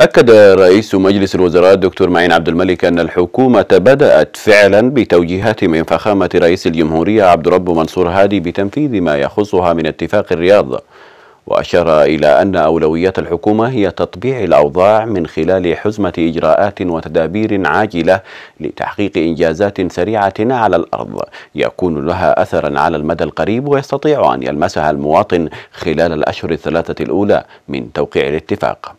أكد رئيس مجلس الوزراء الدكتور معين عبد الملك أن الحكومة بدأت فعلا بتوجيهات من فخامة رئيس الجمهورية عبد رب منصور هادي بتنفيذ ما يخصها من اتفاق الرياض وأشار إلى أن أولوية الحكومة هي تطبيع الأوضاع من خلال حزمة إجراءات وتدابير عاجلة لتحقيق إنجازات سريعة على الأرض يكون لها أثرا على المدى القريب ويستطيع أن يلمسها المواطن خلال الأشهر الثلاثة الأولى من توقيع الاتفاق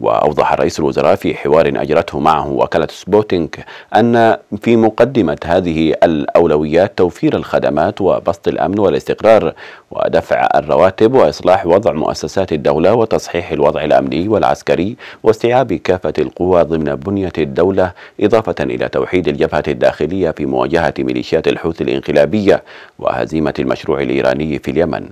وأوضح رئيس الوزراء في حوار أجرته معه وكالة سبوتينك أن في مقدمة هذه الأولويات توفير الخدمات وبسط الأمن والاستقرار ودفع الرواتب وإصلاح وضع مؤسسات الدولة وتصحيح الوضع الأمني والعسكري واستيعاب كافة القوى ضمن بنية الدولة إضافة إلى توحيد الجبهة الداخلية في مواجهة ميليشيات الحوثي الانقلابية وهزيمة المشروع الإيراني في اليمن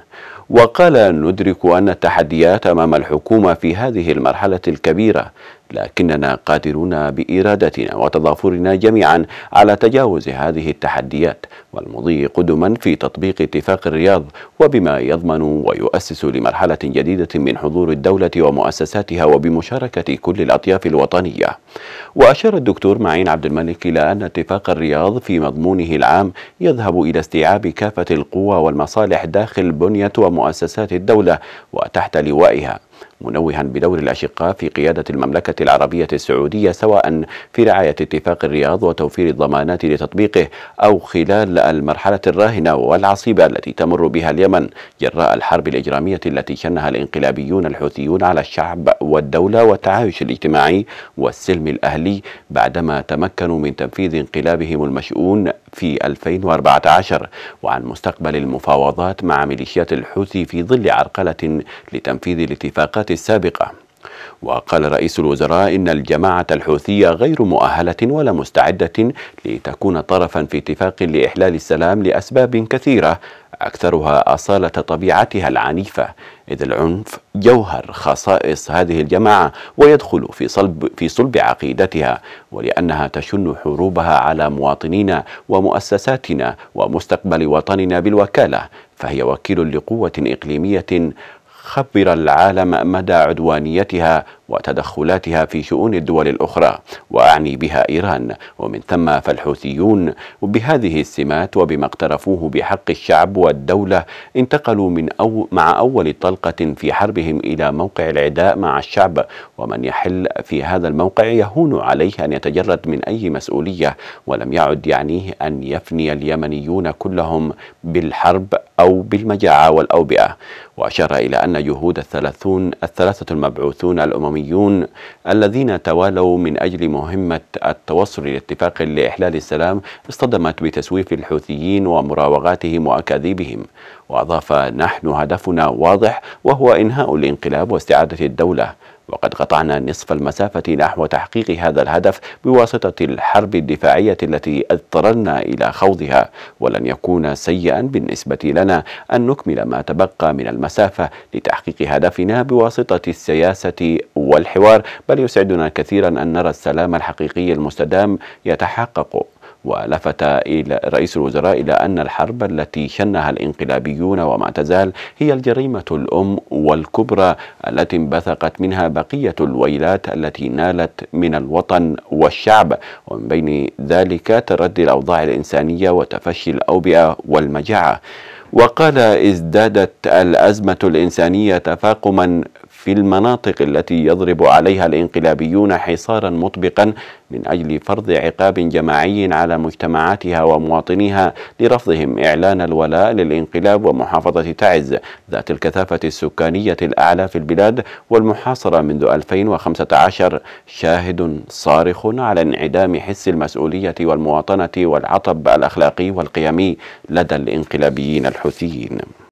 وقال ندرك أن التحديات أمام الحكومة في هذه المرحلة الكبيرة لكننا قادرون بإرادتنا وتضافرنا جميعا على تجاوز هذه التحديات والمضي قدما في تطبيق اتفاق الرياض وبما يضمن ويؤسس لمرحلة جديدة من حضور الدولة ومؤسساتها وبمشاركة كل الأطياف الوطنية وأشار الدكتور معين عبد الملك إلى أن اتفاق الرياض في مضمونه العام يذهب إلى استيعاب كافة القوى والمصالح داخل بنية ومؤسسات الدولة وتحت لوائها منوها بدور الأشقاء في قيادة المملكة العربية السعودية سواء في رعاية اتفاق الرياض وتوفير الضمانات لتطبيقه أو خلال المرحلة الراهنة والعصيبة التي تمر بها اليمن جراء الحرب الإجرامية التي شنها الانقلابيون الحوثيون على الشعب والدولة والتعايش الاجتماعي والسلم الأهلي بعدما تمكنوا من تنفيذ انقلابهم المشؤون في 2014 وعن مستقبل المفاوضات مع ميليشيات الحوثي في ظل عرقلة لتنفيذ الاتفاقات الانتخابات السابقة وقال رئيس الوزراء إن الجماعة الحوثية غير مؤهلة ولا مستعدة لتكون طرفا في اتفاق لإحلال السلام لأسباب كثيرة أكثرها أصالة طبيعتها العنيفة إذ العنف جوهر خصائص هذه الجماعة ويدخل في صلب, في صلب عقيدتها ولأنها تشن حروبها على مواطنينا ومؤسساتنا ومستقبل وطننا بالوكالة فهي وكيل لقوة إقليمية خبر العالم مدى عدوانيتها وتدخلاتها في شؤون الدول الأخرى وأعني بها إيران ومن ثم فالحوثيون بهذه السمات وبما اقترفوه بحق الشعب والدولة انتقلوا من أو مع أول طلقة في حربهم إلى موقع العداء مع الشعب ومن يحل في هذا الموقع يهون عليه أن يتجرد من أي مسؤولية ولم يعد يعنيه أن يفني اليمنيون كلهم بالحرب أو بالمجاعة والأوبئة وأشار إلى أن جهود الثلاثون الثلاثة المبعوثون الأمميين السوريون الذين توالوا من أجل مهمة التوصل لاتفاق لإحلال السلام اصطدمت بتسويف الحوثيين ومراوغاتهم وأكاذيبهم وأضاف نحن هدفنا واضح وهو إنهاء الانقلاب واستعادة الدولة وقد قطعنا نصف المسافة نحو تحقيق هذا الهدف بواسطة الحرب الدفاعية التي اضطررنا إلى خوضها ولن يكون سيئا بالنسبة لنا أن نكمل ما تبقى من المسافة لتحقيق هدفنا بواسطة السياسة والحوار بل يسعدنا كثيرا أن نرى السلام الحقيقي المستدام يتحقق ولفت إلى رئيس الوزراء إلى أن الحرب التي شنها الانقلابيون وما تزال هي الجريمة الأم والكبرى التي انبثقت منها بقية الويلات التي نالت من الوطن والشعب ومن بين ذلك تردي الأوضاع الإنسانية وتفشي الأوبئة والمجاعة وقال ازدادت الأزمة الإنسانية تفاقما في المناطق التي يضرب عليها الانقلابيون حصارا مطبقا من أجل فرض عقاب جماعي على مجتمعاتها ومواطنيها لرفضهم إعلان الولاء للانقلاب ومحافظة تعز ذات الكثافة السكانية الأعلى في البلاد والمحاصرة منذ 2015 شاهد صارخ على انعدام حس المسؤولية والمواطنة والعطب الأخلاقي والقيمي لدى الانقلابيين الحوثيين